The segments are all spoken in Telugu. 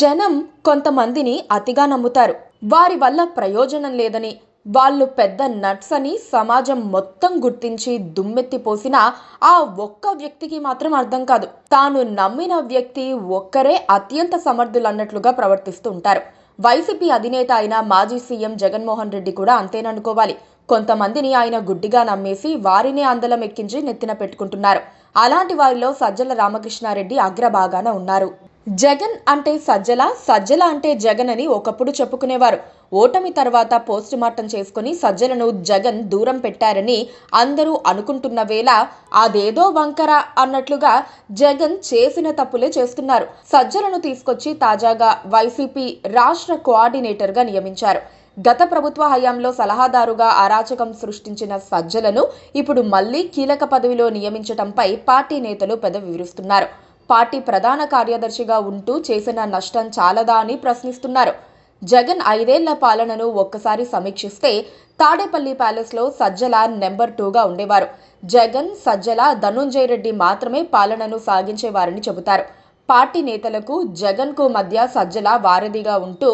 జనం కొంతమందిని అతిగా నమ్ముతారు వారి వల్ల ప్రయోజనం లేదని వాళ్ళు పెద్ద నట్స్ అని సమాజం మొత్తం గుర్తించి దుమ్మెత్తిపోసిన ఆ ఒక్క వ్యక్తికి మాత్రం అర్థం కాదు తాను నమ్మిన వ్యక్తి ఒక్కరే అత్యంత సమర్థులన్నట్లుగా ప్రవర్తిస్తూ ఉంటారు వైసీపీ అధినేత అయిన మాజీ సీఎం జగన్మోహన్ రెడ్డి కూడా అంతేననుకోవాలి కొంతమందిని ఆయన గుడ్డిగా నమ్మేసి వారినే అందలం ఎక్కించి నెత్తిన పెట్టుకుంటున్నారు అలాంటి వారిలో సజ్జల రామకృష్ణారెడ్డి అగ్రభాగాన ఉన్నారు జగన్ అంటే సజ్జల సజ్జల అంటే జగన్ అని ఒకప్పుడు చెప్పుకునేవారు ఓటమి తర్వాత పోస్ట్ మార్టం చేసుకుని సజ్జలను జగన్ దూరం పెట్టారని అందరూ అనుకుంటున్న వేళ అదేదో వంకర అన్నట్లుగా జగన్ చేసిన తప్పులే చేస్తున్నారు సజ్జలను తీసుకొచ్చి తాజాగా వైసీపీ రాష్ట్ర కోఆర్డినేటర్గా నియమించారు గత ప్రభుత్వ హయాంలో సలహాదారుగా అరాచకం సృష్టించిన సజ్జలను ఇప్పుడు మళ్లీ కీలక పదవిలో నియమించడంపై పార్టీ నేతలు పెదవి విరుస్తున్నారు పార్టీ ప్రధాన కార్యదర్శిగా ఉంటూ చేసిన నష్టం చాలదా అని ప్రశ్నిస్తున్నారు జగన్ ఐదేళ్ల పాలనను ఒక్కసారి సమీక్షిస్తే తాడేపల్లి ప్యాలెస్లో సజ్జల నెంబర్ టూగా ఉండేవారు జగన్ సజ్జల ధనుంజయ రెడ్డి మాత్రమే పాలనను సాగించేవారని చెబుతారు పార్టీ నేతలకు జగన్కు మధ్య సజ్జల వారధిగా ఉంటూ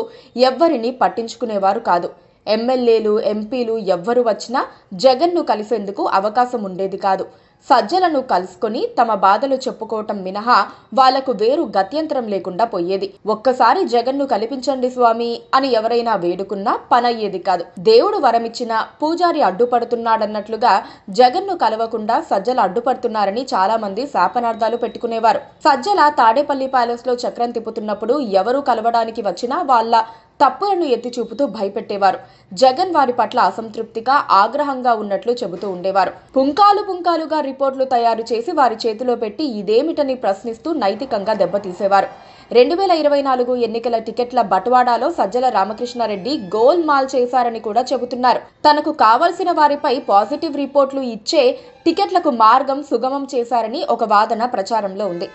ఎవ్వరినీ పట్టించుకునేవారు కాదు ఎమ్మెల్యేలు ఎంపీలు ఎవ్వరు వచ్చినా జగన్ను కలిసేందుకు అవకాశం ఉండేది కాదు సజ్జలను కలుసుకొని తమ బాధలు చెప్పుకోవటం మినహా వాళ్లకు వేరు గత్యంతరం లేకుండా పోయేది ఒక్కసారి జగన్ను కల్పించండి స్వామి అని ఎవరైనా వేడుకున్నా పనయ్యేది కాదు దేవుడు వరమిచ్చిన పూజారి అడ్డుపడుతున్నాడన్నట్లుగా జగన్ను కలవకుండా సజ్జల అడ్డుపడుతున్నారని చాలా మంది శాపనార్థాలు పెట్టుకునేవారు సజ్జల తాడేపల్లి ప్యాలెస్ లో చక్రం తిప్పుతున్నప్పుడు ఎవరు కలవడానికి వచ్చినా వాళ్ళ తప్పులను ఎత్తి చూపుతూ భయపెట్టేవారు జగన్ వారి పట్ల అసంతృప్తిగా ఆగ్రహంగా ఉన్నట్లు చెబుతూ ఉండేవారు పుంకాలు పుంకాలుగా రిపోర్టులు తయారు చేసి వారి చేతిలో పెట్టి ఇదేమిటని ప్రశ్నిస్తూ నైతికంగా దెబ్బతీసేవారు రెండు వేల ఇరవై నాలుగు ఎన్నికల టికెట్ల బటువాడాలో సజ్జల రామకృష్ణారెడ్డి గోల్ మాల్ చేశారని కూడా చెబుతున్నారు తనకు కావలసిన వారిపై పాజిటివ్ రిపోర్ట్లు ఇచ్చే టికెట్లకు మార్గం సుగమం చేశారని ఒక వాదన ప్రచారంలో ఉంది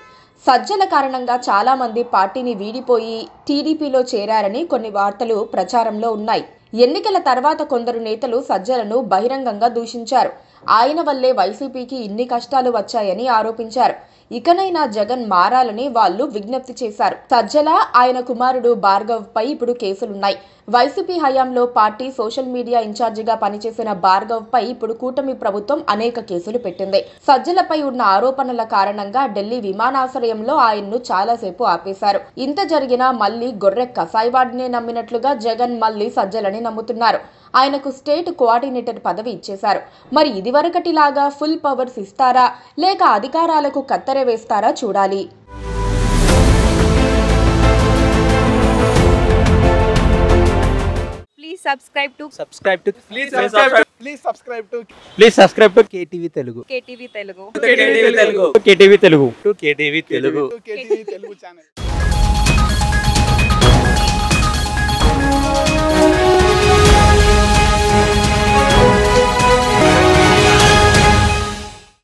సజ్జల కారణంగా చాలామంది పార్టీని వీడిపోయి టీడీపీలో చేరారని కొన్ని వార్తలు ప్రచారంలో ఉన్నాయి ఎన్నికల తర్వాత కొందరు నేతలు సజ్జలను బహిరంగంగా దూషించారు ఆయన వల్లే వైసీపీకి ఇన్ని కష్టాలు వచ్చాయని ఆరోపించారు ఇకనైనా జగన్ మారాలని వాళ్ళు విజ్ఞప్తి చేశారు సజ్జల ఆయన కుమారుడు భార్గవ్ పై ఇప్పుడు కేసులున్నాయి వైసీపీ హయాంలో పార్టీ సోషల్ మీడియా ఇన్ఛార్జిగా పనిచేసిన భార్గవ్ పై ఇప్పుడు కూటమి ప్రభుత్వం అనేక కేసులు పెట్టింది సజ్జలపై ఉన్న ఆరోపణల కారణంగా ఢిల్లీ విమానాశ్రయంలో ఆయన్ను చాలాసేపు ఆపేశారు ఇంత జరిగినా మళ్లీ గొర్రె కసాయివాడినే నమ్మినట్లుగా జగన్ మళ్లీ సజ్జలని నమ్ముతున్నారు ఆయనకు స్టేట్ కోఆర్డినేటర్ పదవి ఇచ్చేశారు మరి ఇదివరకటిలాగా ఫుల్ పవర్స్ ఇస్తారా లేక అధికారాలకు కత్తెర వేస్తారా చూడాలి please subscribe to to KTV Telugu KTV Telugu KTV Telugu KTV Telugu KTV Telugu channel